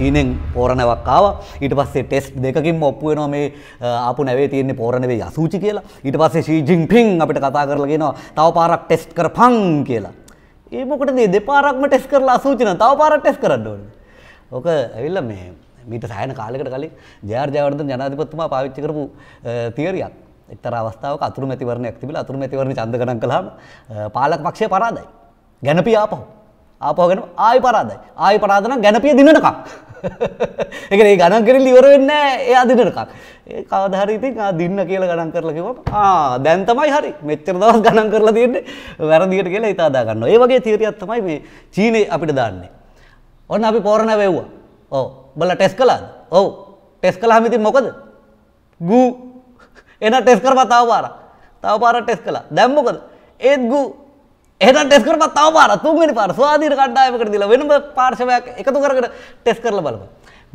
හීනෙන් පෝරණවක් ආව ඊට පස්සේ ටෙස්් දෙකින් ඔප්පු වෙනවා මේ අප නැවේ තියන්නේ පෝරණවේ යසූචි කියලා ඊට පස්සේ ශීජිං පිං අපිට කතා කරලගෙනවා තව පාරක් ටෙස්් කර පං කියලා ඒමකට දේ දෙපාරක්ම ටෙස් කරලා අසූචන තව පාරක් ටෙස් කරන්න ඕන ඕක ඇවිල්ල මේ මීට සෑන කාලෙකට කලින් ජාර්ජාවර්ධ ජනාධිපත්තුමා පාවිච්චි කරපු තිේරයක් එක්තර අවස්ථාවක අතුරුමැතිවරණයක් තිබිලා අතුරුමැතිවරණ ඡන්ද ගණන් කළාම පාලක පක්ෂය පරාදයි. ගැනපිය ආපහු. ආපහු ගෙන ආයි පරාදයි. ආයි පරාද නම් ගැනපිය දිනනකම්. ඒ කියන්නේ මේ ගණන් කරලා ඉවර වෙන්නේ නැහැ එයා දිනනකම්. ඒ කවදා හරි ඉතින් ආ දින්න කියලා ගණන් කරලා කිව්වම ආ දැන් තමයි හරි. මෙච්චර දවස් ගණන් කරලා තියෙන්නේ වැරදියට කියලා හිතා දා ගන්නවා. ඒ වගේ තීරියක් තමයි මේ චීනේ අපිට දාන්නේ. ඔන්න අපි පෝරණ වැව්වා. ඔව්. බලලා ටෙස්ට් කළාද? ඔව්. ටෙස්ට් කළාම ඉතින් මොකද? ගූ එන ටෙස් කරප තව පාර තව පාර ටෙස් කලා දැම්මොකද ඒත් ගු එන ටෙස් කරප තව පාර තුන්වෙනි පාර ස්වාධීන කණ්ඩායමකට දීලා වෙනම පාර්ශවයක් එකතු කරකට ටෙස් කරලා බලමු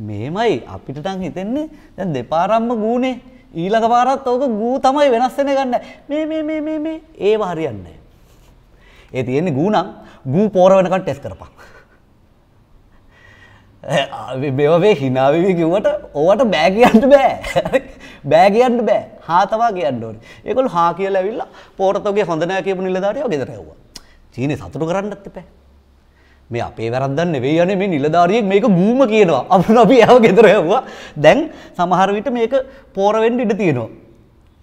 මේමයි අපිට නම් හිතෙන්නේ දැන් දෙපාරම්ම ගූනේ ඊළඟ පාරත් ඕක ගූ තමයි වෙනස් වෙන ගන්න මේ මේ මේ මේ මේ ඒව හරියන්නේ ඒ තියෙන්නේ ගූ නම් ගූ පෝර වෙනකන් ටෙස් කරපන් මේවා මේ හිනාවෙවි කිව්වට ඕවට බෑ කියන්න බෑ බෑ කියන්න බෑ හා තමා කියන්න ඕනේ. ඒගොල්ලෝ හා කියලා ඇවිල්ලා පෝර්තුගීය හොඳ නැහැ කියපු නිලධාරියව ගෙදර ඇව්වා. චීනේ සතුටු කරන්නත් එපා. මේ අපේ වැරද්දක් නෙවෙයි යන්නේ මේ නිලධාරියෙක් මේක ගූම කියනවා. අපුන අපි ඇව ගෙදර ඇව්වා. දැන් සමහර විට මේක පෝර වෙන්න ඉඩ තියෙනවා.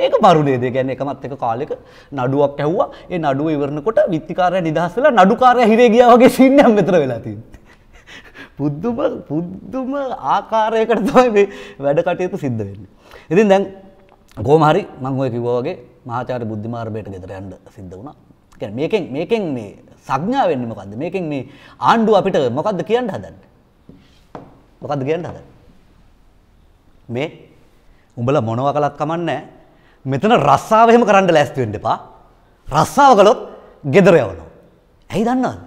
ඒක බරු නේද? ඒ කියන්නේ එකමත් එක කාලෙක නඩුවක් ඇහුවා. ඒ නඩුව ඉවරනකොට විත්තිකාරයා නිදහස් වෙලා නඩුකාරයා හිරේ ගියා වගේ සීන් එකක් මෙතන වෙලා තියෙනවා. පුද්දුම පුද්දුම ආකාරයකට තමයි මේ වැඩ කටයුතු සිද්ධ වෙන්නේ. ඉතින් දැන් ගෝමහරි මංගුව කිවෝගේ මහාචාර බුද්ධිමාර්භයට ගෙදර ඇන්ඩ සිද්ධ වුණා මේකෙන් මේකෙන් මේ සඥා වෙන්න මොකක්ද මේකෙන් මේ ආණ්ඩුව අපිට මොකක්ද කියන්න හදන්න මොකක්ද කියන්න හද මේ උඹල මොනව කලත් කමන්න මෙතන රස්සාාව එහෙම කරන්න ලැස්තිවෙන්න එපා රස්සාාව කලොත් ගෙදර යවනෝ ඇයි දන්නවද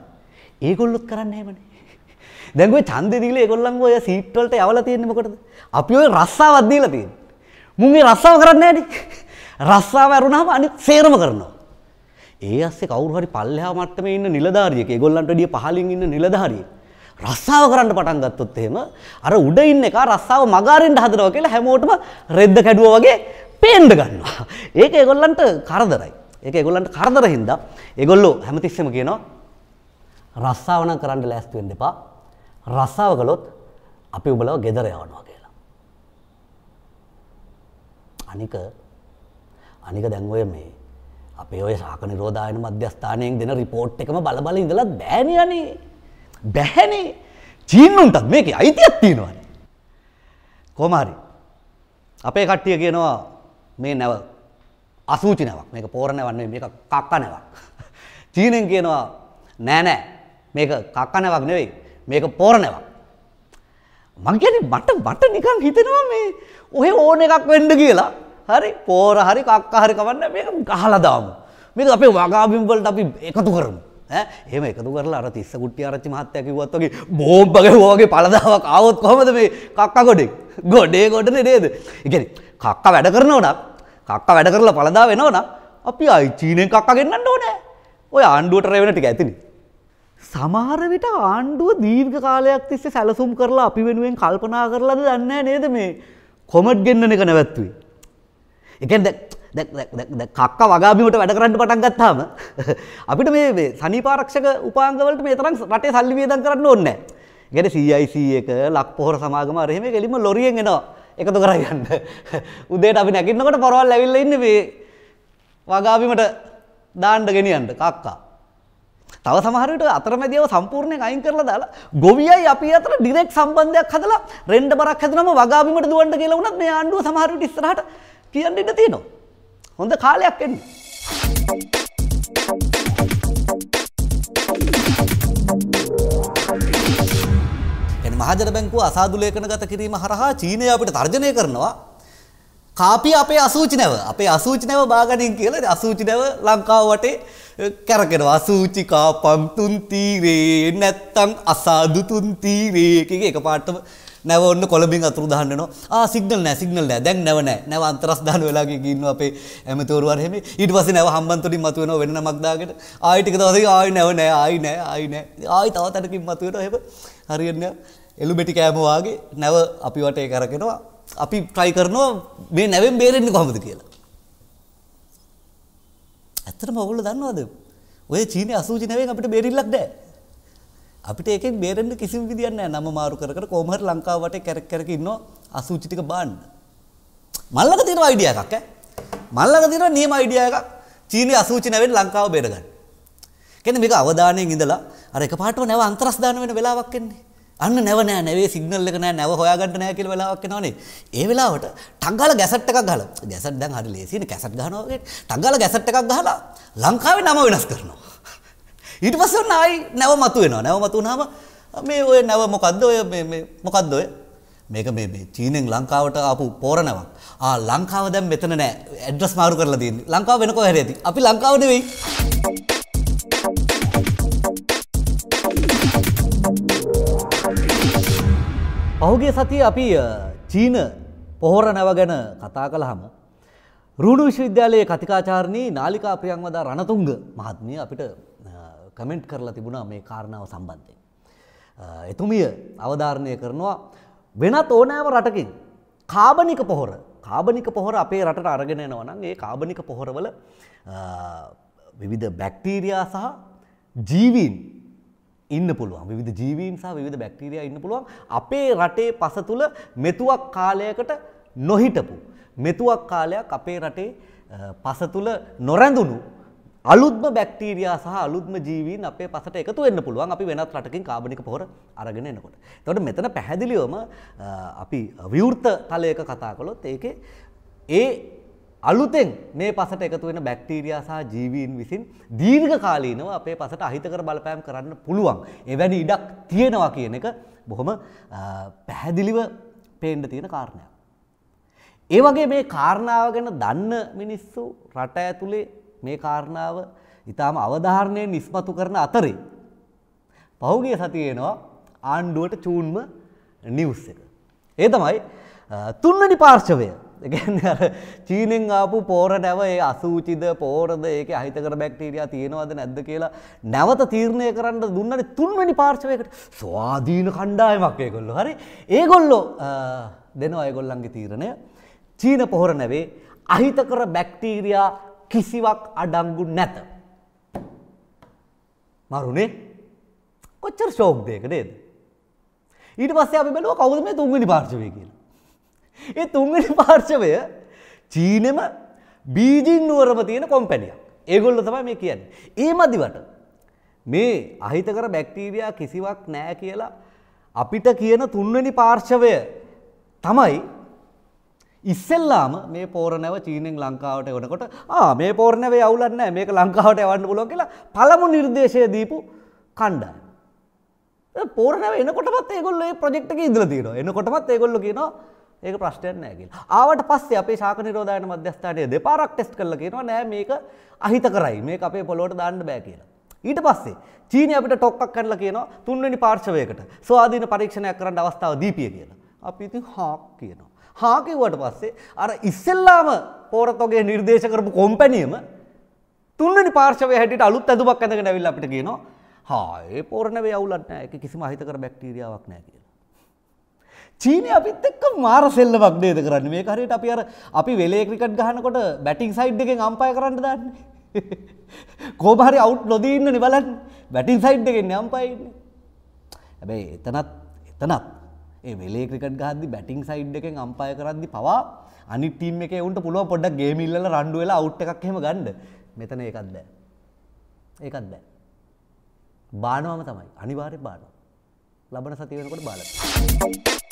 ඒගොල්ලොත් කරන්න එමන දැගුව චන්දදිීල ගොල්ලන් ඔය සීට්වලට යවල තියෙන්න්නමකොටද අපි ඔය රස්සාවත්දීලතිී මුන් මේ රස්සාව කරන්නේ නැහැනේ රස්සාව ඇරුණාම අනිත් සේරම කරනවා ඒ ඇස්සේ කවුරු හරි පල්ලෙහා මට්ටමේ ඉන්න නිලධාරියෙක් ඒගොල්ලන්ට වැඩිය පහලින් ඉන්න නිලධාරියෙක් රස්සාව කරන්න පටන් ගත්තොත් එහෙම අර උඩ ඉන්න එකා රස්සාව මගාරින්න හදනවා කියලා හැමෝටම රෙද්ද කැඩුවා වගේ පේන්න ගන්නවා ඒක ඒගොල්ලන්ට කරදරයි ඒක ඒගොල්ලන්ට කරදර හින්දා ඒගොල්ලෝ හැමතිස්සෙම කියනවා රස්සාව නම් කරන්න ලෑස්ති වෙන්න එපා රස්සාව කළොත් අපි උඹලව ගෙදර යවනවා අනික අනික දැන්වය මේ අපේ ඔය සාකන රෝධායන මධ්‍යස්ථානයෙන් දෙන රිපෝට් එකම බලබල ඉඳලත් බෑණයනේ බැහැනේ චීන්නුන්ටත් මේක අයිතියක් තියෙනවාන. කොමාරි අපේ කට්ටිය කියනවා මේ නැව අසූචි නැවක් මේක පෝරණ වන්නේ මේ කක්ක නැවක්. චීනෙන් කියනවා නෑනෑ මේක කක්ක නැවක් නෙවෙයි මේක පෝරණවක්. මං කියන්නේ මට මට නිකන් හිතෙනවා මේ ඔහෙ ඕන එකක් වෙන්න කියලා. හරි පෝර හරි කක්ක හරි කවන්න මේක ගහලා දාමු. මේක අපේ වගාබිම් වලට අපි එකතු කරමු. ඈ එහෙම එකතු කරලා අර තිස්ස කුට්ටි ආරච්චි මහත්තයා කිව්වත් වගේ බෝම්බ ගැහුවාගේ පළදාවක් ආවොත් කොහමද මේ කක්ක ගොඩේ? ගොඩේ ගොඩනේ නේද? ඒ කියන්නේ කක්ක වැඩ කරනව නම් කක්ක වැඩ කරලා පළදා වෙනව නම් අපි අයි චීනෙන් කක්ක ගෙන්නන්න ඕනේ. ඔය ආණ්ඩුවට රැවෙන ටික ඇතිනේ. සමහරවිට ආණ්ඩුව දීර්ඝ කාලයක් තිස්සේ සැලසුම් කරලා අපි වෙනුවෙන් කල්පනා කරලාද දන්නේ නේද මේ කොමට් ගෙන්නන එක නැවැත්තුවේ. එකෙන් කක්ක වගාබිමට වැඩ කරන්න පටන් ගත්තාම අපිට මේ සනිපාරක්ෂක උපාංගවලට මේ තරම් රටේ සල්ලි වියදම් කරන්න ඕනේ නැහැ. ඒ කියන්නේ එක ලක් පොහොර සමාගම අර එහෙම ගෙලිම ලොරියෙන් එනවා එකතු කරගන්න. උදේට අපි නැගිටිනකොට පරවල් ඇවිල්ලා ඉන්නේ මේ වගාබිමට දාන්න ගෙනියන්න කක්කා. තව සමහරට අතරමැදියව සම්පූර්ණයෙන් අයින් කරලා දාලා ගොවියයි අපි අතර ඩිරෙක්ට් සම්බන්ධයක් හදලා රෙන්ඩ බරක් හැදනම වගාබිමට දුවන්න කියලා වුණත් මේ ආණ්ඩුව සමහර විට ඉස්සරහට කියන්න ඉඩ තියෙනවා. හොඳ කාලයක් එන්න. මහජන බැංකුව අසාදුලේකන ගත කිරීම හරහා චීනය අපිට තර්ජනය කරනවා කාපිය අපේ අසූචි නැව අපේ අසූචි නැව බාගනින් කියලා අසූචි නැව ලංකාව වටේ කැරකෙනවා අසූචි කාපම් තුන් තීරේ නැත්තම් අසාදු තුන් තීරේ කිය එක පාටම නැව ඔන්න කොළඹින් අතුරු දාන්න යනවා ආ සිග්නල් නැහැ සිග්නල් නැහැ දැන් නැව නැහැ නැව අන්තරස් දාන වෙලාවක ඉන්නවා අපේ ඇමතිවරු වර හැම ඊට පස්සේ නැව හම්බන්තොටින් මතුවෙනවා වෙන නමක් දාගෙන ආයි ටික දවසකින් ආයි නැව නැහැ ආයි නැහැ ආයි නැහැ ආයි තව තැනකින් මතුවෙනවා එහෙම හරියන්නේ එළුබෙටි කෑම වාගේ නැව අපි වටේ කරකිනවා අපි ට්‍රයි කරනවා මේ නැවෙන් බේරෙන්න කොහොමද කියලා. ඇත්තටම ඔයගොල්ලෝ දන්නවද? ඔය චීනේ අසූචි නැවෙන් අපිට බේරිල්ලක් නැහැ. අපිට ඒකෙන් බේරෙන්න කිසිම විදියක් නැහැ. නම මාරු කර කර කොහොම හරි ලංකාව වටේ කැරක් කැරක ඉන්නවා අසූචි ටික බාන්න. මල්ලක තියෙන අයිඩියා එකක් ඈ. මල්ලක තියෙන නියම අයිඩියා එකක්. චීනේ අසූචි නැවෙන් ලංකාව බේරගන්න. කියන්නේ මේක අවධානයෙන් ඉඳලා අර එකපාරටම නැව අන්තරස් දාන වෙන වෙලාවක් එන්නේ. අන්න නැව නෑ නැවේ සිග්නල් එක නෑ නැව හොයාගන්න නෑ කියලා වෙලාවක් එනවනේ. ඒ වෙලාවට ටංගාල ගැසට් එකක් ගහලා. ගැසට් දැන් හරි ලේසියිනේ ගැසට් ගහනවා වගේ. ටංගාල ගැසට් එකක් ගහලා ලංකාවේ නම වෙනස් කරනවා. ඊට පස්සේ ඔන්න ආයි නැව මතු වෙනවා. නැව මතු වුනහම මේ ඔය නැව මොකද්ද ඔය මේ මේ මොකද්ද ඔය? මේක මේ මේ චීනෙන් ලංකාවට ආපු පෝරණාවක්. ආ ලංකාව දැන් මෙතන නෑ. ඇඩ්‍රස් මාරු කරලා තියෙන්නේ. ලංකාව වෙනකෝ හැරෙති. අපි ලංකාව නෙවෙයි. පහුගේ සතිය අපි චීන පොහොර නැව ගැන කතා කළහම. රුණු විශ්වවිද්‍යාලයේ කතිකාචාරණී නාලිකා ප්‍රියන්වදා රණතුංග මහත්මිය අපිට කමෙන්ට් කරලා තිබුණා මේ කාරණාව සම්බන්ධයෙන්. එතුමිය අවධාරණය කරනවා වෙනත් ඕනෑම රටකින් කාබනික පොහොර කාබනික පොහොර අපේ රටට අරගෙන එනවනම් ඒ කාබනික පොහොරවල විවිධ බැක්ටීරයා සහ ජීවීන් ඉන්න පුළුවන් විධ ජීවීන් සහ විධ බැක්ටීරයා ඉන්න පුළුවන් අපේ රටේ පස තුළ මෙතුවක් කාලයකට නොහිටපු. මෙතුවක් කාලයක් අපේ රටේ පස තුළ නොරැඳුණු අලුත්ම බැක්ටීරයා සහ අලුත්ම ජීවීන් අපේ පසට එකතු වෙන්න පුළුවන් අපි වෙනත් රටකින් කාබනික පොහොර අරගෙන එනකොට. එතකොට මෙතන පැහැදිලිවම අපි විවෘත තලයක කතා කළොත් ඒකේ ඒ අලුතෙන් මේ පසට එකතු වෙන බැක්ටීරියා සහ ජීවීන් විසින් දීර්ඝ කාලීනව අපේ පසට අහිතකර බලපෑම් කරන්න පුළුවන්. එවැනි ඉඩක් තියෙනවා කියන එක බොහොම පැහැදිලිව පේන්න තියෙන කාරණයක්. ඒ වගේ මේ කාරණාව ගැන දන්න මිනිස්සු රට ඇතුලේ මේ කාරණාව ඊටාම අවධාරණයෙන් නිස්මතු කරන අතරේ පහුගිය සතියේ එනවා ආණ්ඩුවට චූන්ම නිවුස් එක. ඒ තමයි තුන්වැනි පාර්ශවය එකන්න අර චීනෙන් ආපු පෝර නැව ඒ අසූචිද පෝරද ඒක අහිතකර බැක්ටීරයා තියෙනවද නැද්ද කියලා නැවත තීරණය කරන්න දුන්නට තුන්වැනි පාර්ශවයකට ස්වාධීන කණ්ඩායමක් ඒගොල්ලො හරි ඒගොල්ලෝ දෙන අයගොල්ලන්ගේ තීරණය චීන පොහොර නැවේ අහිතකර බැක්ටීරයා කිසිවක් අඩංගු නැත. මරුණේ කොච්චර ශෝක්්දයක නේද. ඊට පස්සේ අපි බැලුව කවුද මේ තුන්ගනි පාර්ශවය කියලා. ඒ තුන්වෙනි පාර්ශවය චීනෙම බීජින් නුවරම තියෙන කොම්පැනියක්. ඒගොල්ල තමයි මේ කියන්නේ. ඒ මදිවට මේ අහිතකර බැක්ටීරියා කිසිවක් නෑ කියලා අපිට කියන තුන්වෙනි පාර්ශවය තමයි ඉස්සෙල්ලාම මේ පෝරණැව චීනෙන් ලංකාවට එනකොට ආ මේ පෝරණැව යවුලක් නැහැ මේක ලංකාවට යවන්න පුළුවන් කියලා පළමු නිර්දේශය දීපු කණ්ඩායම. පෝරණැව එනකොටමත් ඒගොල්ලෝ මේ ප්‍රොජෙක්ට් එකේ ඉඳලා තියෙනවා. එනකොටමත් ඒගොල්ලෝ කියනවා ඒක ප්‍රශ්නයක් නෑ කියලා. ආවට පස්සේ අපේ ශාක නිරෝධායන මධ්‍යස්ථානයේ දෙපාරක් ටෙස්ට් කරලා කියනවා නෑ මේක අහිත කරයි. මේක අපේ පොළොවට දාන්න බෑ කියලා. ඊට පස්සේ චීනය අපිට ටොක්කක් කරලා කියනවා තුන්වෙනි පාර්ශවයකට ස්වාධීන පරීක්ෂණයක් කරන්න අවස්ථාව දීපිය කියලා. අපි ඉතින් හාක් කියනවා. හා කිව්වට පස්සේ අර ඉස්සෙල්ලාම පෝරතෝගේ නිර්දේශ කරපු කොම්පැනියම තුන්වෙනි පාර්ශවයේ හැටියට අලුත් ඇඳුමක් ඇඳගෙන ඇවිල්ලා අපිට කියනවා හා ඒ පෝර නෙවෙයි අවුලක් නෑ ඒක කිසිම අහිතකර බැක්ටීරියාවක් නෑ කියලා. චීනය අපිත් එක්ක මාර සෙල්ලමක් නේද කරන්න මේ කරයට අපි අර අපි වෙලේ ක්‍රිකට් ගහනකොට බැටිං සයිඩ් එකෙන් අම්පය කරන්න දන්නේ කෝබහරි අවුට් නොදී ඉන්න නිබලන් බැටිං සයිඩ් එකෙන් අම්පයින්න හැබැයි එතනත් එතනත් ඒ වෙලේ ක්‍රිකට් ගහද්දි බැටිං සයිඩ් එකෙන් අම්පය කරද්දි පවා අනිත් ටීම් එකේ උන්ට පුළුවන් පොඩ්ඩක් ගේම් ඉල්ලලා රණ්ඩු වෙලා අවුට් එකක් එහෙම ගන්න මෙතන ඒකත් බෑ ඒකත් බෑ බානවම තමයි අනිවාර්යෙන් බානවා ලබන සතිය වෙනකොට බාලා